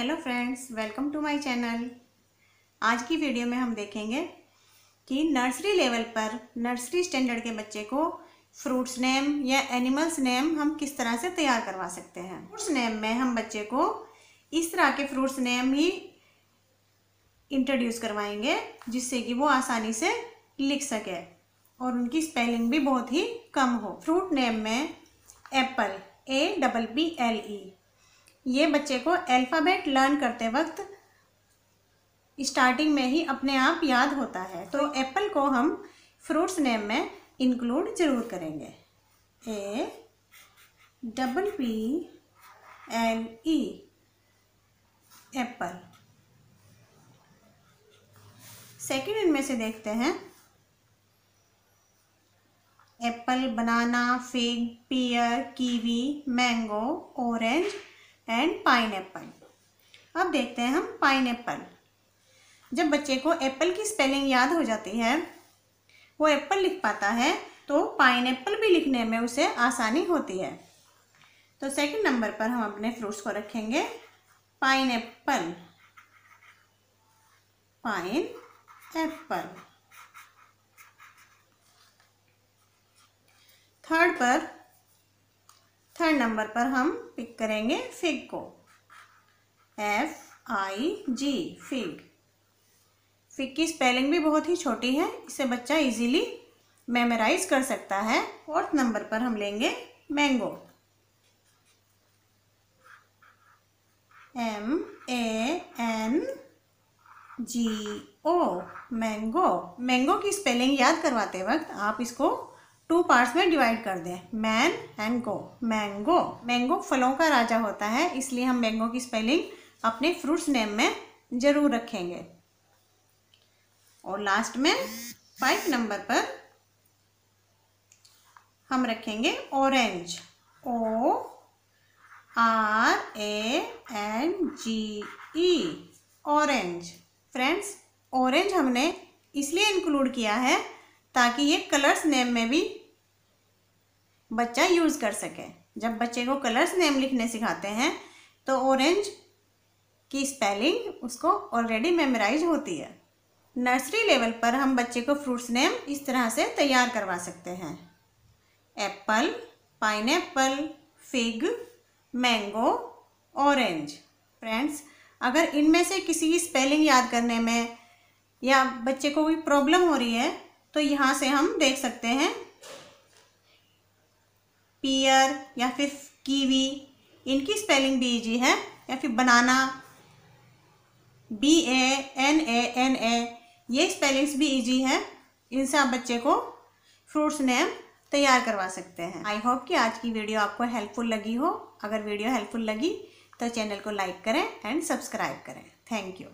hello friends welcome to my channel आज की video में हम देखेंगे कि नर्सरी लेवल पर नर्सरी स्टैंडर्ड के बच्चे को फ्रूट्स नेम या एनिमल्स नेम हम किस तरह से तैयार करवा सकते हैं फ्रूट्स नेम में हम बच्चे को इस तरह के फ्रूट्स नेम ही इंट्रोड्यूस करवाएंगे जिससे कि वो आसानी से लिख सके और उनकी स्पेलिंग भी बहुत ही कम हो फ्रूट नेम में apple A double P L E ये बच्चे को अल्फ़ाबेट लर्न करते वक्त स्टार्टिंग में ही अपने आप याद होता है तो एप्पल को हम फ्रूट्स नेम में इंक्लूड ज़रूर करेंगे A double P L E apple second इनमें से देखते हैं apple banana fig pear kiwi mango orange and pine अब देखते हैं हम पाइन जब बच्चे को एप्पल की स्पेलिंग याद हो जाती है वो एप्पल लिख पाता है तो पाइन भी लिखने में उसे आसानी होती है तो सेकंड नंबर पर हम अपने फ्रूट्स को रखेंगे pineapple pineapple third पर थर्ड नंबर पर हम पिक करेंगे फिग को F I G fig fig की स्पेलिंग भी बहुत ही छोटी है इसे बच्चा इजीली मेमोराइज कर सकता है फोर्थ नंबर पर हम लेंगे mango M A N G O mango mango की स्पेलिंग याद करवाते वक्त आप इसको टू पार्ट्स में डिवाइड कर दें man and go mango mango फलों का राजा होता है इसलिए हम मैंगो की स्पेलिंग अपने फ्रूट्स नेम में ज़रूर रखेंगे और लास्ट में फाइव नंबर पर हम रखेंगे orange O R A N G E orange friends orange हमने इसलिए इंक्लूड किया है ताकि ये कलर्स नेम में भी बच्चा यूज़ कर सके जब बच्चे को कलर्स नेम लिखने सिखाते हैं तो ऑरेंज की स्पेलिंग उसको ऑलरेडी मेमोराइज होती है नर्सरी लेवल पर हम बच्चे को फ्रूट्स नेम इस तरह से तैयार करवा सकते हैं apple apple fig mango orange friends अगर इनमें से किसी की स्पेलिंग याद करने में या बच्चे को कोई प्रॉब्लम हो रही है तो यहाँ से हम देख सकते हैं पियर या फिर कीवी इनकी स्पेलिंग भी ईजी है या फिर banana B A N A N A ये स्पेलिंग्स भी इजी है इनसे आप बच्चे को फ्रूट्स नेम तैयार करवा सकते हैं आई होप कि आज की वीडियो आपको हेल्पफुल लगी हो अगर वीडियो हेल्पफुल लगी तो चैनल को लाइक करें एंड सब्सक्राइब करें थैंक यू